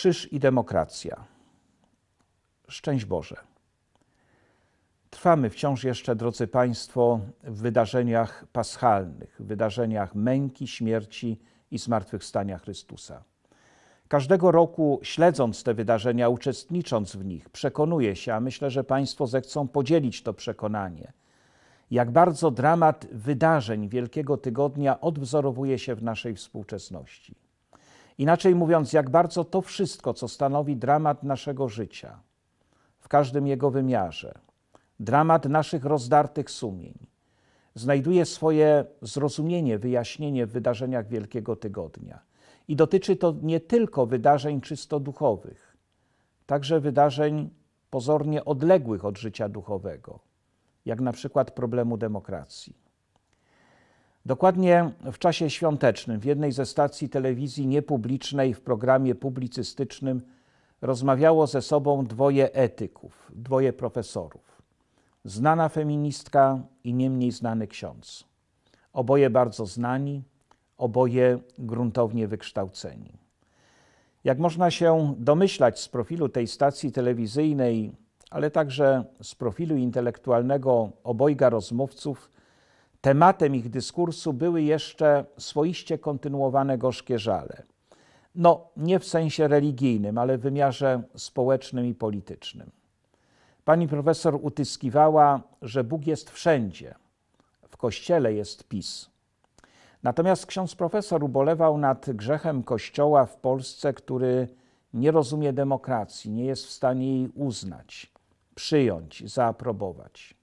Krzyż i demokracja. Szczęść Boże. Trwamy wciąż jeszcze, drodzy Państwo, w wydarzeniach paschalnych, w wydarzeniach męki, śmierci i zmartwychwstania Chrystusa. Każdego roku, śledząc te wydarzenia, uczestnicząc w nich, przekonuję się, a myślę, że Państwo zechcą podzielić to przekonanie, jak bardzo dramat wydarzeń Wielkiego Tygodnia odwzorowuje się w naszej współczesności. Inaczej mówiąc, jak bardzo to wszystko, co stanowi dramat naszego życia, w każdym jego wymiarze, dramat naszych rozdartych sumień, znajduje swoje zrozumienie, wyjaśnienie w wydarzeniach Wielkiego Tygodnia. I dotyczy to nie tylko wydarzeń czysto duchowych, także wydarzeń pozornie odległych od życia duchowego, jak na przykład problemu demokracji. Dokładnie w czasie świątecznym w jednej ze stacji telewizji niepublicznej w programie publicystycznym rozmawiało ze sobą dwoje etyków, dwoje profesorów. Znana feministka i nie mniej znany ksiądz. Oboje bardzo znani, oboje gruntownie wykształceni. Jak można się domyślać z profilu tej stacji telewizyjnej, ale także z profilu intelektualnego obojga rozmówców, Tematem ich dyskursu były jeszcze swoiście kontynuowane gorzkie żale. No, nie w sensie religijnym, ale w wymiarze społecznym i politycznym. Pani profesor utyskiwała, że Bóg jest wszędzie. W kościele jest PiS. Natomiast ksiądz profesor ubolewał nad grzechem kościoła w Polsce, który nie rozumie demokracji, nie jest w stanie jej uznać, przyjąć, zaaprobować.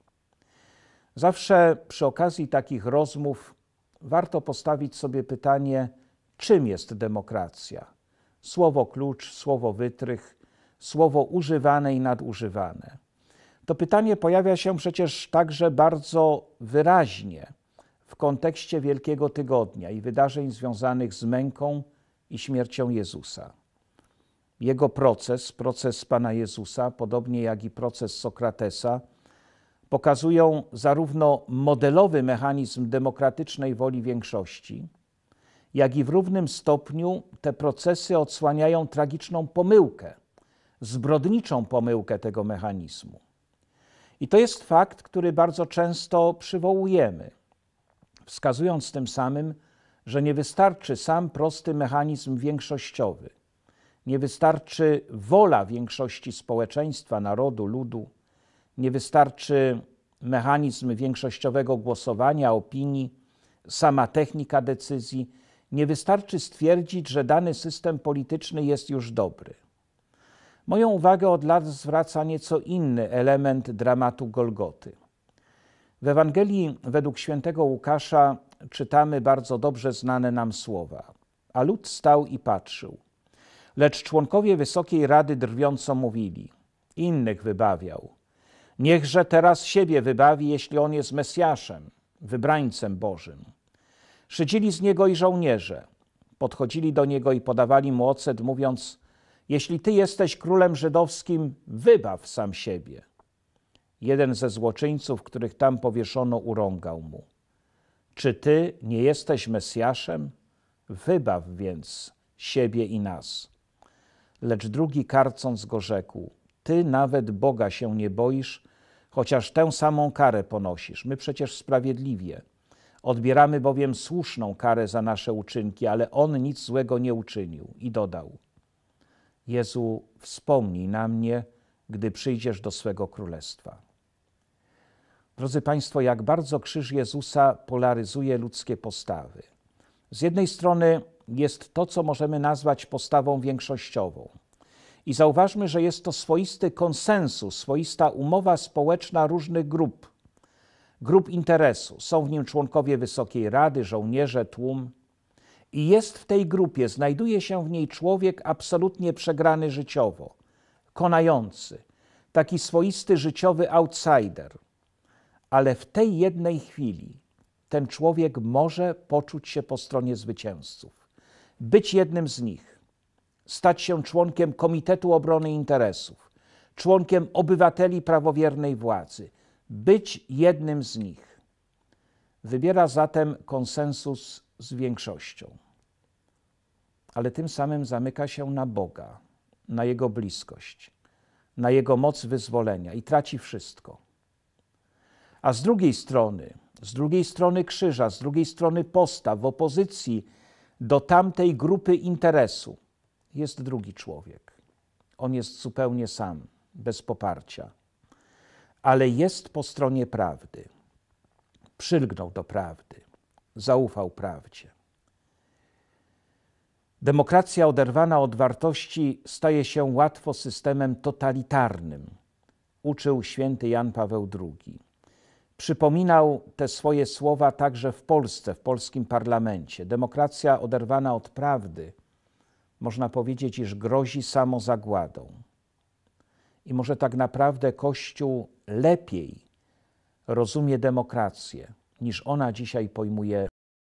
Zawsze przy okazji takich rozmów warto postawić sobie pytanie, czym jest demokracja? Słowo klucz, słowo wytrych, słowo używane i nadużywane. To pytanie pojawia się przecież także bardzo wyraźnie w kontekście Wielkiego Tygodnia i wydarzeń związanych z męką i śmiercią Jezusa. Jego proces, proces Pana Jezusa, podobnie jak i proces Sokratesa, pokazują zarówno modelowy mechanizm demokratycznej woli większości, jak i w równym stopniu te procesy odsłaniają tragiczną pomyłkę, zbrodniczą pomyłkę tego mechanizmu. I to jest fakt, który bardzo często przywołujemy, wskazując tym samym, że nie wystarczy sam prosty mechanizm większościowy, nie wystarczy wola większości społeczeństwa, narodu, ludu nie wystarczy mechanizm większościowego głosowania, opinii, sama technika decyzji, nie wystarczy stwierdzić, że dany system polityczny jest już dobry. Moją uwagę od lat zwraca nieco inny element dramatu Golgoty. W Ewangelii według świętego Łukasza czytamy bardzo dobrze znane nam słowa. A lud stał i patrzył. Lecz członkowie Wysokiej Rady drwiąco mówili: Innych wybawiał, Niechże teraz siebie wybawi, jeśli on jest Mesjaszem, wybrańcem Bożym. Szydzili z niego i żołnierze. Podchodzili do niego i podawali mu ocet, mówiąc: Jeśli ty jesteś królem żydowskim, wybaw sam siebie. Jeden ze złoczyńców, których tam powieszono, urągał mu: Czy ty nie jesteś Mesjaszem? Wybaw więc siebie i nas. Lecz drugi karcąc go rzekł: Ty nawet Boga się nie boisz, chociaż tę samą karę ponosisz. My przecież sprawiedliwie. Odbieramy bowiem słuszną karę za nasze uczynki, ale on nic złego nie uczynił. I dodał: Jezu, wspomnij na mnie, gdy przyjdziesz do swego królestwa. Drodzy Państwo, jak bardzo krzyż Jezusa polaryzuje ludzkie postawy. Z jednej strony jest to, co możemy nazwać postawą większościową i zauważmy, że jest to swoisty konsensus, swoista umowa społeczna różnych grup, grup interesu. Są w nim członkowie Wysokiej Rady, żołnierze, tłum. I jest w tej grupie, znajduje się w niej człowiek absolutnie przegrany życiowo, konający, taki swoisty życiowy outsider. Ale w tej jednej chwili ten człowiek może poczuć się po stronie zwycięzców, być jednym z nich stać się członkiem Komitetu Obrony Interesów, członkiem obywateli prawowiernej władzy, być jednym z nich. Wybiera zatem konsensus z większością. Ale tym samym zamyka się na Boga, na Jego bliskość, na Jego moc wyzwolenia i traci wszystko. A z drugiej strony, z drugiej strony krzyża, z drugiej strony postaw w opozycji do tamtej grupy interesu, jest drugi człowiek. On jest zupełnie sam, bez poparcia, ale jest po stronie prawdy. Przylgnął do prawdy, zaufał prawdzie. Demokracja oderwana od wartości staje się łatwo systemem totalitarnym, uczył święty Jan Paweł II. Przypominał te swoje słowa także w Polsce, w polskim parlamencie. Demokracja oderwana od prawdy można powiedzieć, iż grozi samozagładą. I może tak naprawdę Kościół lepiej rozumie demokrację, niż ona dzisiaj pojmuje